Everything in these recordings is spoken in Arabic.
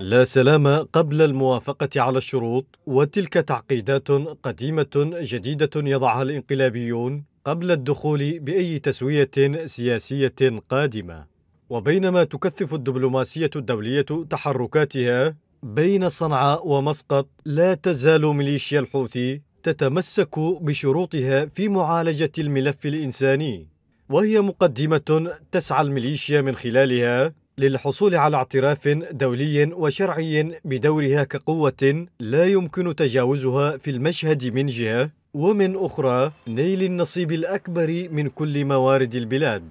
لا سلام قبل الموافقة على الشروط وتلك تعقيدات قديمة جديدة يضعها الانقلابيون قبل الدخول بأي تسوية سياسية قادمة وبينما تكثف الدبلوماسية الدولية تحركاتها بين صنعاء ومسقط لا تزال ميليشيا الحوثي تتمسك بشروطها في معالجة الملف الإنساني وهي مقدمة تسعى الميليشيا من خلالها للحصول على اعتراف دولي وشرعي بدورها كقوة لا يمكن تجاوزها في المشهد من جهة ومن أخرى نيل النصيب الأكبر من كل موارد البلاد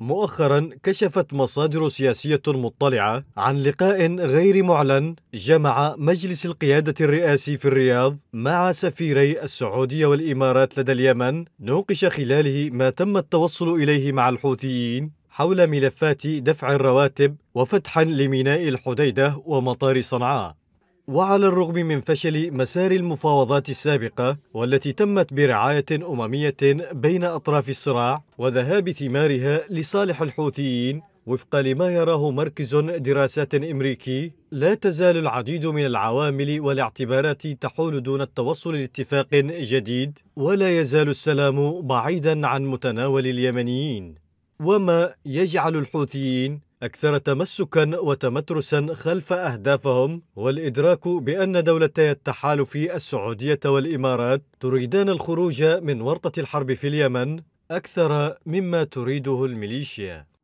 مؤخرا كشفت مصادر سياسية مطلعة عن لقاء غير معلن جمع مجلس القيادة الرئاسي في الرياض مع سفيري السعودية والإمارات لدى اليمن نوقش خلاله ما تم التوصل إليه مع الحوثيين حول ملفات دفع الرواتب وفتحا لميناء الحديدة ومطار صنعاء وعلى الرغم من فشل مسار المفاوضات السابقة والتي تمت برعاية أممية بين أطراف الصراع وذهاب ثمارها لصالح الحوثيين وفق لما يراه مركز دراسات أمريكي لا تزال العديد من العوامل والاعتبارات تحول دون التوصل لاتفاق جديد ولا يزال السلام بعيدا عن متناول اليمنيين وما يجعل الحوثيين أكثر تمسكا وتمترسا خلف أهدافهم والإدراك بأن دولتي التحالف السعودية والإمارات تريدان الخروج من ورطة الحرب في اليمن أكثر مما تريده الميليشيا